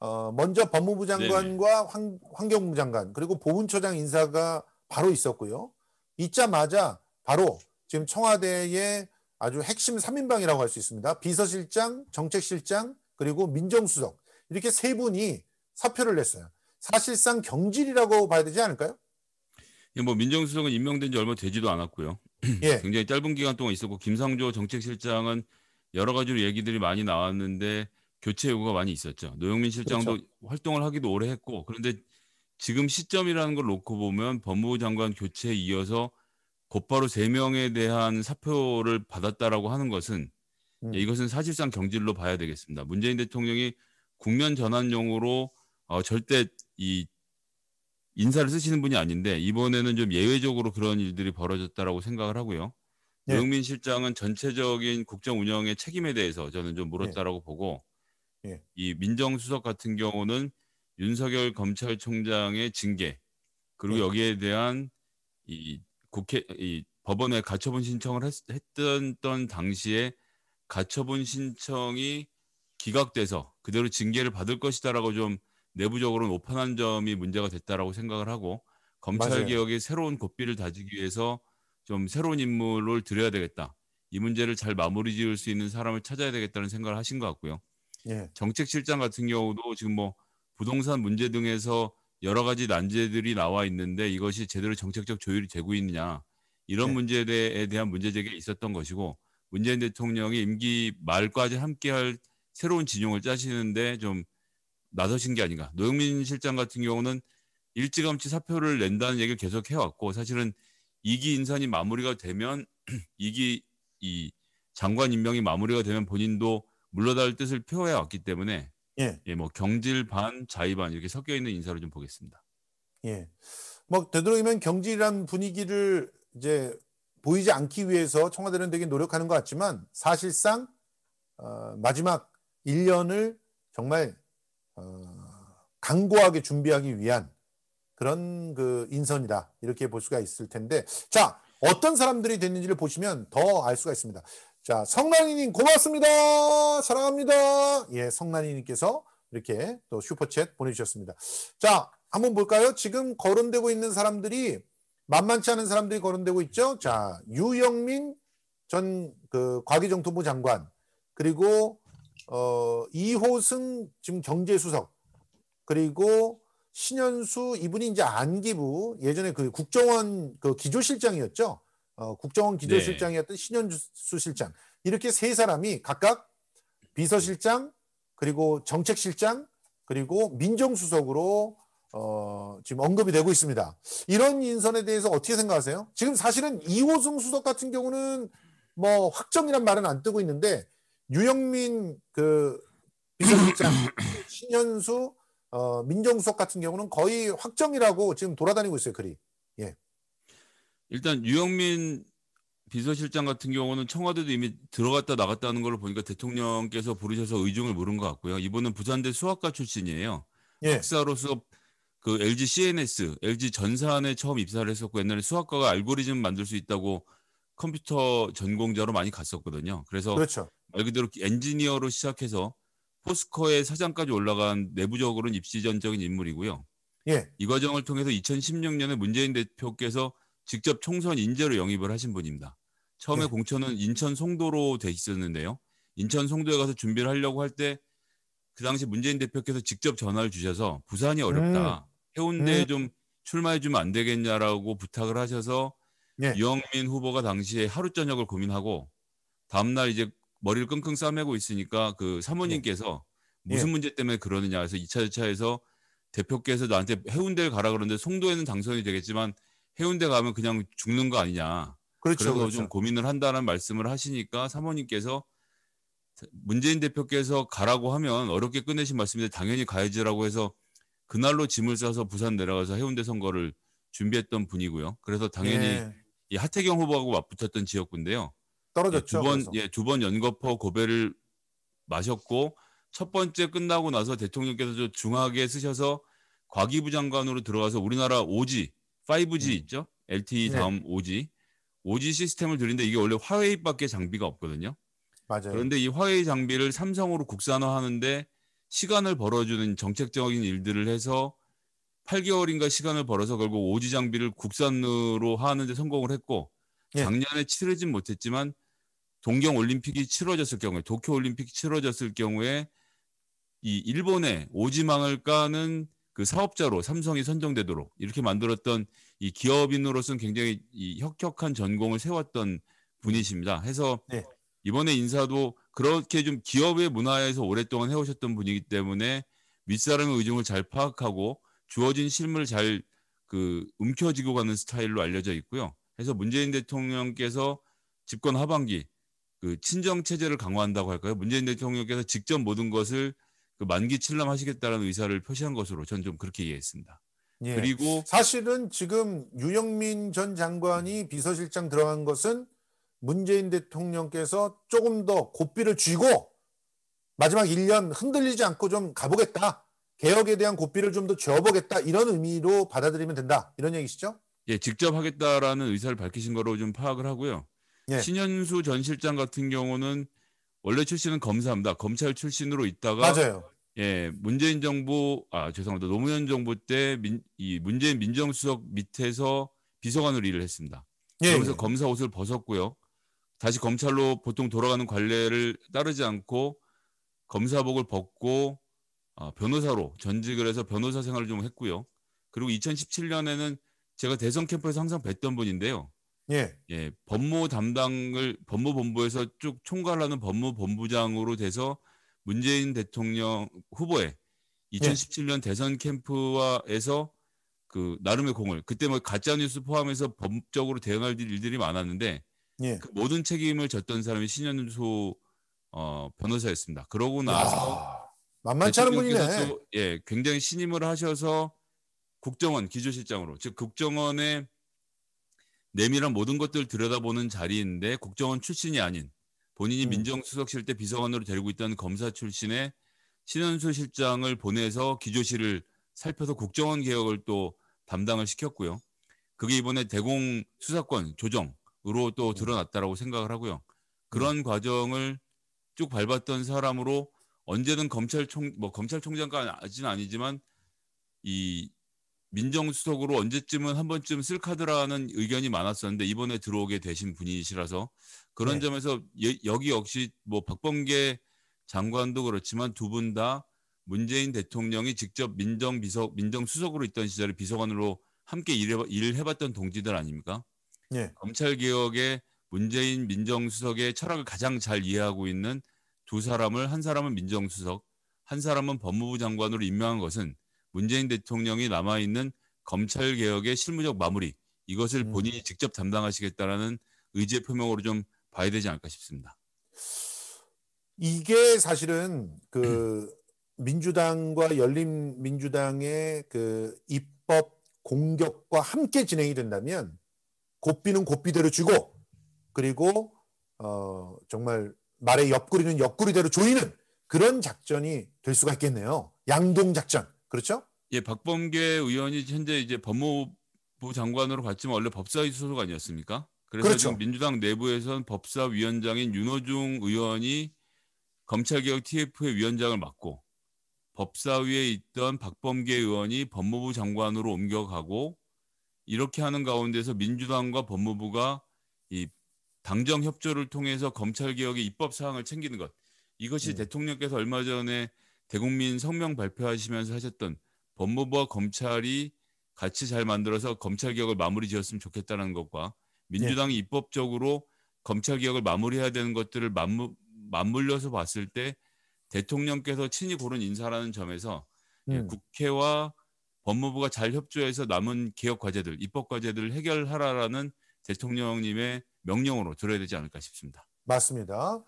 어, 먼저 법무부 장관과 환, 환경부 장관 그리고 보훈처장 인사가 바로 있었고요. 있자마자 바로 지금 청와대의 아주 핵심 3인방이라고 할 수 있습니다. 비서실장, 정책실장, 그리고 민정수석 이렇게 세 분이 사표를 냈어요. 사실상 경질이라고 봐야 되지 않을까요? 예, 뭐 민정수석은 임명된 지 얼마 되지도 않았고요. 예. 굉장히 짧은 기간 동안 있었고 김상조 정책실장은 여러 가지로 얘기들이 많이 나왔는데 교체 요구가 많이 있었죠. 노영민 실장도 그렇죠. 활동을 하기도 오래 했고 그런데 지금 시점이라는 걸 놓고 보면 법무부 장관 교체에 이어서 곧바로 세 명에 대한 사표를 받았다라고 하는 것은 음. 이것은 사실상 경질로 봐야 되겠습니다. 문재인 대통령이 국면 전환용으로 어, 절대 이 인사를 쓰시는 분이 아닌데 이번에는 좀 예외적으로 그런 일들이 벌어졌다라고 생각을 하고요. 네. 노영민 실장은 전체적인 국정 운영의 책임에 대해서 저는 좀 물었다라고 네. 보고 예. 이 민정수석 같은 경우는 윤석열 검찰총장의 징계 그리고 예. 여기에 대한 이 국회 이 법원에 가처분 신청을 했, 했던 당시에 가처분 신청이 기각돼서 그대로 징계를 받을 것이다라고 좀 내부적으로 오판한 점이 문제가 됐다라고 생각을 하고 검찰 개혁의 새로운 고삐를 다지기 위해서 좀 새로운 인물을 들여야 되겠다. 이 문제를 잘 마무리 지을 수 있는 사람을 찾아야 되겠다는 생각을 하신 것 같고요. 예. 정책실장 같은 경우도 지금 뭐 부동산 문제 등에서 여러 가지 난제들이 나와 있는데 이것이 제대로 정책적 조율이 되고 있느냐 이런 네. 문제에 대한 문제 제기가 있었던 것이고 문재인 대통령이 임기 말까지 함께할 새로운 진용을 짜시는데 좀 나서신 게 아닌가. 노영민 실장 같은 경우는 일찌감치 사표를 낸다는 얘기를 계속 해왔고 사실은 이기 인선이 마무리가 되면 이기 이 장관 임명이 마무리가 되면 본인도 물러달 뜻을 표해 왔기 때문에 예. 예, 뭐 경질 반, 자의 반 이렇게 섞여 있는 인사를 좀 보겠습니다. 예. 뭐 되도록이면 경질이란 분위기를 이제 보이지 않기 위해서 청와대는 되게 노력하는 것 같지만 사실상 어, 마지막 1년을 정말 어, 강고하게 준비하기 위한 그런 그 인선이다 이렇게 볼 수가 있을 텐데 자 어떤 사람들이 됐는지를 보시면 더 알 수가 있습니다. 자, 성난이님 고맙습니다. 사랑합니다. 예, 성난이님께서 이렇게 또 슈퍼챗 보내주셨습니다. 자, 한번 볼까요? 지금 거론되고 있는 사람들이 만만치 않은 사람들이 거론되고 있죠. 자, 유영민 전 그 과기정통부 장관 그리고 어, 이호승 지금 경제수석 그리고 신현수 이분이 이제 안기부 예전에 그 국정원 그 기조실장이었죠. 어, 국정원 기조실장이었던 네. 신현수 실장 이렇게 세 사람이 각각 비서실장 그리고 정책실장 그리고 민정수석으로 어, 지금 언급이 되고 있습니다. 이런 인선에 대해서 어떻게 생각하세요? 지금 사실은 이호승 수석 같은 경우는 뭐 확정이란 말은 안 뜨고 있는데 유영민 그 비서실장 신현수 어, 민정수석 같은 경우는 거의 확정이라고 지금 돌아다니고 있어요. 글이. 예. 일단 유영민 비서실장 같은 경우는 청와대도 이미 들어갔다 나갔다는 걸 보니까 대통령께서 부르셔서 의중을 물은 것 같고요. 이분은 부산대 수학과 출신이에요. 예. 학사로서 그 LG CNS, LG 전산에 처음 입사를 했었고 옛날에 수학과가 알고리즘 만들 수 있다고 컴퓨터 전공자로 많이 갔었거든요. 그래서 그렇죠. 말 그대로 엔지니어로 시작해서 포스코의 사장까지 올라간 내부적으로는 입시전적인 인물이고요. 예. 이 과정을 통해서 2016년에 문재인 대표께서 직접 총선 인재로 영입을 하신 분입니다. 처음에 네. 공천은 인천 송도로 돼 있었는데요. 인천 송도에 가서 준비를 하려고 할 때 그 당시 문재인 대표께서 직접 전화를 주셔서 부산이 어렵다. 음. 해운대에 음. 좀 출마해 주면 안 되겠냐라고 부탁을 하셔서 네. 유영민 후보가 당시에 하루 저녁을 고민하고 다음날 이제 머리를 끙끙 싸매고 있으니까 그 사모님께서 네. 무슨 예. 문제 때문에 그러느냐 해서 2차, 2차에서 대표께서 나한테 해운대를 가라 그러는데 송도에는 당선이 되겠지만 해운대 가면 그냥 죽는 거 아니냐. 그렇죠. 그래서 그렇죠. 좀 고민을 한다는 말씀을 하시니까 사모님께서 문재인 대표께서 가라고 하면 어렵게 끝내신 말씀인데 당연히 가야지라고 해서 그날로 짐을 싸서 부산 내려가서 해운대 선거를 준비했던 분이고요. 그래서 당연히 예. 이 하태경 후보하고 맞붙었던 지역구인데요. 떨어졌죠. 예, 두번 예, 두 번연거포 고배를 마셨고 첫 번째 끝나고 나서 대통령께서 저 중하게 쓰셔서 과기부 장관으로 들어가서 우리나라 오지 5G 음. 있죠. LTE 네. 다음 네. 5G. 5G 시스템을 들인데 이게 원래 화웨이밖에 장비가 없거든요. 맞아요. 그런데 이 화웨이 장비를 삼성으로 국산화하는데 시간을 벌어주는 정책적인 일들을 해서 8개월인가 시간을 벌어서 결국 5G 장비를 국산으로 하는데 성공을 했고 예. 작년에 치르진 못했지만 동경 올림픽이 치러졌을 경우에 도쿄 올림픽이 치러졌을 경우에 이 일본의 오지망을 까는 그 사업자로 삼성이 선정되도록 이렇게 만들었던 이 기업인으로서는 굉장히 이 혁혁한 전공을 세웠던 분이십니다. 해서 네. 이번에 인사도 그렇게 좀 기업의 문화에서 오랫동안 해오셨던 분이기 때문에 윗사람의 의중을 잘 파악하고 주어진 실물를잘그 움켜쥐고 가는 스타일로 알려져 있고요. 해서 문재인 대통령께서 집권 하반기 그 친정 체제를 강화한다고 할까요? 문재인 대통령께서 직접 모든 것을 그 만기 칠람 하시겠다는 의사를 표시한 것으로 저는 좀 그렇게 이해했습니다. 예. 그리고 사실은 지금 유영민 전 장관이 비서실장 들어간 것은 문재인 대통령께서 조금 더 고삐를 쥐고 마지막 1년 흔들리지 않고 좀 가보겠다. 개혁에 대한 고삐를 좀더 쥐어보겠다. 이런 의미로 받아들이면 된다. 이런 얘기시죠? 예, 직접 하겠다라는 의사를 밝히신 거로 좀 파악을 하고요. 예. 신현수 전 실장 같은 경우는 원래 출신은 검사입니다. 검찰 출신으로 있다가 맞아요. 예, 문재인 정부 아 죄송합니다. 노무현 정부 때 이 문재인 민정수석 밑에서 비서관으로 일을 했습니다. 예, 그러면서 예. 검사 옷을 벗었고요. 다시 검찰로 보통 돌아가는 관례를 따르지 않고 검사복을 벗고 어, 변호사로 전직을 해서 변호사 생활을 좀 했고요. 그리고 2017년에는 제가 대선 캠프에서 항상 뵀던 분인데요. 예. 예, 법무 담당을 법무본부에서 쭉 총괄하는 법무본부장으로 돼서 문재인 대통령 후보의 2017년 예. 대선 캠프와에서 그 나름의 공을 그때 뭐 가짜 뉴스 포함해서 법적으로 대응할 일들이 많았는데 예. 그 모든 책임을 졌던 사람이 신현수 어, 변호사였습니다. 그러고 나서 만만치 않은 분이네. 또, 예, 굉장히 신임을 하셔서 국정원 기조실장으로 즉 국정원의 내밀한 모든 것들을 들여다보는 자리인데 국정원 출신이 아닌 본인이 음. 민정수석실 때 비서관으로 데리고 있던 검사 출신의 신현수 실장을 보내서 기조실을 살펴서 국정원 개혁을 또 담당을 시켰고요. 그게 이번에 대공 수사권 조정으로 또 음. 드러났다라고 생각을 하고요. 음. 그런 음. 과정을 쭉 밟았던 사람으로 언제든 검찰총 뭐 검찰총장까지는 아니지만 이 민정수석으로 언제쯤은 한 번쯤 쓸 카드라는 의견이 많았었는데 이번에 들어오게 되신 분이시라서 그런 네. 점에서 여, 여기 역시 뭐 박범계 장관도 그렇지만 두 분 다 문재인 대통령이 직접 민정비서 민정수석으로 있던 시절에 비서관으로 함께 일해 일해봤던 동지들 아닙니까? 네. 검찰 개혁의 문재인 민정수석의 철학을 가장 잘 이해하고 있는 두 사람을 한 사람은 민정수석, 한 사람은 법무부 장관으로 임명한 것은 문재인 대통령이 남아있는 검찰 개혁의 실무적 마무리 이것을 음. 본인이 직접 담당하시겠다라는 의지의 표명으로 좀 봐야 되지 않을까 싶습니다. 이게 사실은 그 민주당과 열린 민주당의 그 입법 공격과 함께 진행이 된다면 고삐는 고삐대로 주고 그리고 어 정말 말의 옆구리는 옆구리대로 조이는 그런 작전이 될 수가 있겠네요. 양동 작전. 그렇죠? 예, 박범계 의원이 현재 이제 법무부 장관으로 갔지만 원래 법사위 소속 아니었습니까? 그래서 그렇죠. 지금 민주당 내부에선 법사위원장인 윤호중 의원이 검찰개혁 TF의 위원장을 맡고 법사위에 있던 박범계 의원이 법무부 장관으로 옮겨가고 이렇게 하는 가운데서 민주당과 법무부가 이 당정 협조를 통해서 검찰 개혁의 입법 사항을 챙기는 것 이것이 음. 대통령께서 얼마 전에 대국민 성명 발표하시면서 하셨던 법무부와 검찰이 같이 잘 만들어서 검찰 개혁을 마무리 지었으면 좋겠다는 것과 민주당이 네. 입법적으로 검찰 개혁을 마무리해야 되는 것들을 맞무, 맞물려서 봤을 때 대통령께서 친히 고른 인사라는 점에서 예, 음. 국회와 법무부가 잘 협조해서 남은 개혁 과제들, 입법 과제들을 해결하라라는 대통령님의 명령으로 들어야 되지 않을까 싶습니다. 맞습니다.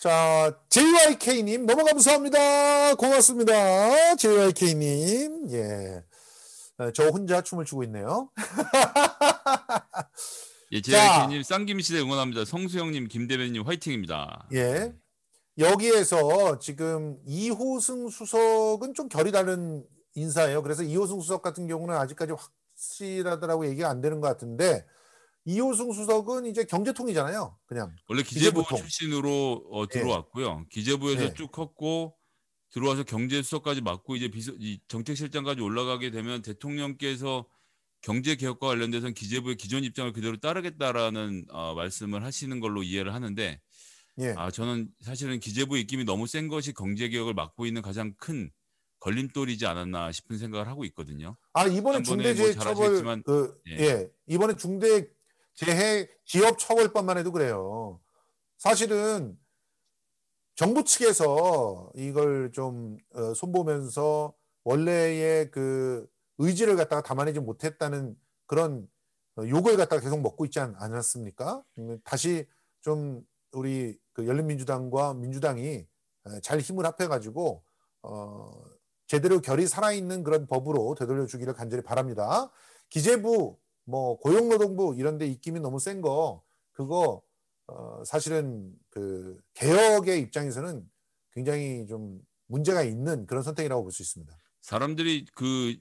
자, JYK님, 너무 감사합니다. 고맙습니다. JYK님, 예. 어, 저 혼자 춤을 추고 있네요. 예, JYK님, 쌍김시대 응원합니다. 성수영님, 김대변님, 화이팅입니다. 예. 여기에서 지금 이호승 수석은 좀 결이 다른 인사예요. 그래서 이호승 수석 같은 경우는 아직까지 확실하다라고 얘기가 안 되는 것 같은데, 이호승 수석은 이제 경제통이잖아요. 그냥 원래 기재부 기재부통. 출신으로 어, 예. 들어왔고요. 네. 기재부에서 네. 쭉 컸고 들어와서 경제수석까지 맡고 이제 비서, 정책실장까지 올라가게 되면 대통령께서 경제 개혁과 관련돼서는 기재부의 기존 입장을 그대로 따르겠다라는 어, 말씀을 하시는 걸로 이해를 하는데 예. 아 저는 사실은 기재부 입김이 너무 센 것이 경제 개혁을 막고 있는 가장 큰 걸림돌이지 않았나 싶은 생각을 하고 있거든요. 아 이번에 중대재해처벌 뭐 그, 예. 예. 이번에 중대 재해 기업 처벌법만 해도 그래요. 사실은 정부 측에서 이걸 좀 어, 손보면서 원래의 그 의지를 갖다가 담아내지 못했다는 그런 어, 욕을 갖다가 계속 먹고 있지 않았습니까? 음, 다시 좀 우리 그 열린민주당과 민주당이 어, 잘 힘을 합해가지고 어 제대로 결이 살아있는 그런 법으로 되돌려주기를 간절히 바랍니다. 기재부 뭐 고용노동부 이런 데 입김이 너무 센 거 그거 어 사실은 그 개혁의 입장에서는 굉장히 좀 문제가 있는 그런 선택이라고 볼 수 있습니다. 사람들이 그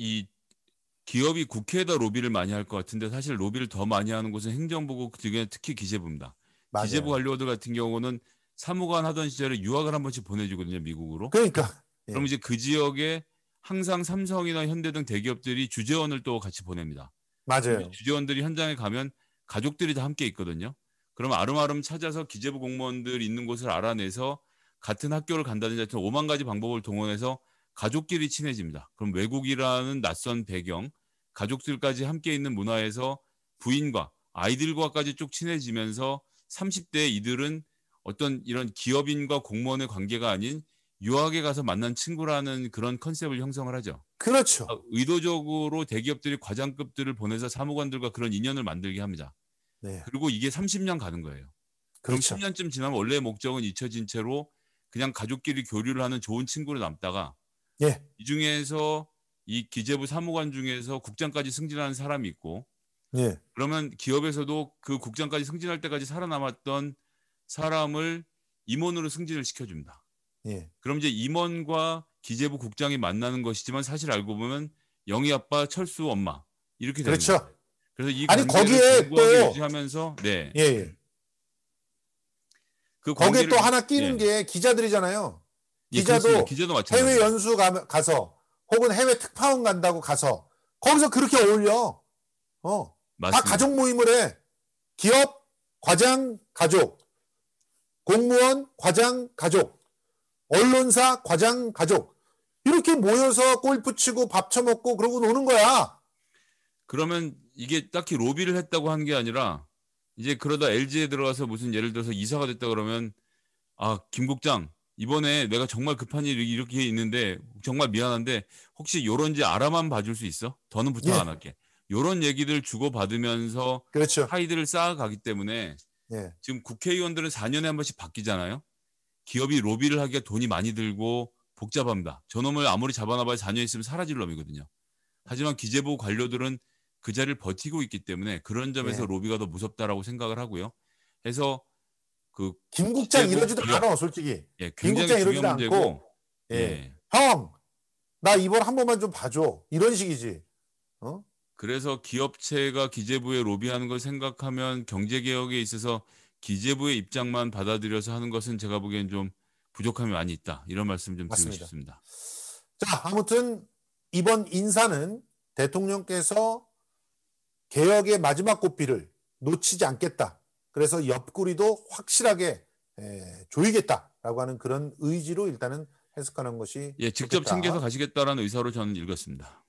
이 기업이 국회에다 로비를 많이 할 것 같은데 사실 로비를 더 많이 하는 곳은 행정부고 그중에 특히 기재부입니다. 맞아요. 기재부 관료들 같은 경우는 사무관 하던 시절에 유학을 한 번씩 보내주거든요 미국으로. 그러니까. 예. 그럼 이제 그 지역에 항상 삼성이나 현대 등 대기업들이 주재원을 또 같이 보냅니다. 맞아요. 주재원들이 현장에 가면 가족들이 다 함께 있거든요. 그럼 아름아름 찾아서 기재부 공무원들 있는 곳을 알아내서 같은 학교를 간다든지 하여튼 5만 가지 방법을 동원해서 가족끼리 친해집니다. 그럼 외국이라는 낯선 배경, 가족들까지 함께 있는 문화에서 부인과 아이들과까지 쭉 친해지면서 30대 이들은 어떤 이런 기업인과 공무원의 관계가 아닌 유학에 가서 만난 친구라는 그런 컨셉을 형성을 하죠. 그렇죠. 아, 의도적으로 대기업들이 과장급들을 보내서 사무관들과 그런 인연을 만들게 합니다. 네. 그리고 이게 30년 가는 거예요. 그럼 그렇죠. 10년쯤 지나면 원래 목적은 잊혀진 채로 그냥 가족끼리 교류를 하는 좋은 친구로 남다가 예. 이 중에서 이 기재부 사무관 중에서 국장까지 승진하는 사람이 있고 예. 그러면 기업에서도 그 국장까지 승진할 때까지 살아남았던 사람을 임원으로 승진을 시켜줍니다. 예. 그럼 이제 임원과 기재부 국장이 만나는 것이지만 사실 알고 보면 영희 아빠, 철수 엄마 이렇게 되는 그렇죠. 그래서 이 아니 거기에 또 유지하면서 네. 예. 예. 그 거기에 또 하나 끼는 예. 게 기자들이잖아요. 기자도 예, 기자도 해외 연수 가, 가서 혹은 해외 특파원 간다고 가서 거기서 그렇게 어울려. 어. 맞습니다. 다 가족 모임을 해. 기업, 과장, 가족. 공무원, 과장, 가족. 언론사, 과장, 가족 이렇게 모여서 골프 치고 밥 처먹고 그러고 노는 거야. 그러면 이게 딱히 로비를 했다고 한 게 아니라 이제 그러다 LG에 들어가서 무슨 예를 들어서 이사가 됐다 그러면 아 김국장 이번에 내가 정말 급한 일이 이렇게 있는데 정말 미안한데 혹시 요런지 알아만 봐줄 수 있어? 더는 부탁 예. 안 할게. 요런 얘기들 주고 받으면서 그렇죠. 사이들을 쌓아가기 때문에 예. 지금 국회의원들은 4년에 한 번씩 바뀌잖아요. 기업이 로비를 하기가 돈이 많이 들고 복잡합니다. 저놈을 아무리 잡아놔봐야 4년 있으면 사라질 놈이거든요. 하지만 기재부 관료들은 그 자리를 버티고 있기 때문에 그런 점에서 네. 로비가 더 무섭다라고 생각을 하고요. 해서 그 김국장 이러지도 않아 솔직히. 예, 김국장 이러지도 문제고, 않고. 예. 예. 형, 나 이번 한 번만 좀 봐줘. 이런 식이지. 어? 그래서 기업체가 기재부에 로비하는 걸 생각하면 경제개혁에 있어서 기재부의 입장만 받아들여서 하는 것은 제가 보기엔 좀 부족함이 많이 있다. 이런 말씀 좀 드리고 싶습니다. 자, 아무튼 이번 인사는 대통령께서 개혁의 마지막 꽃비를 놓치지 않겠다. 그래서 옆구리도 확실하게 에, 조이겠다라고 하는 그런 의지로 일단은 해석하는 것이 예, 좋겠다. 챙겨서 가시겠다라는 의사로 저는 읽었습니다.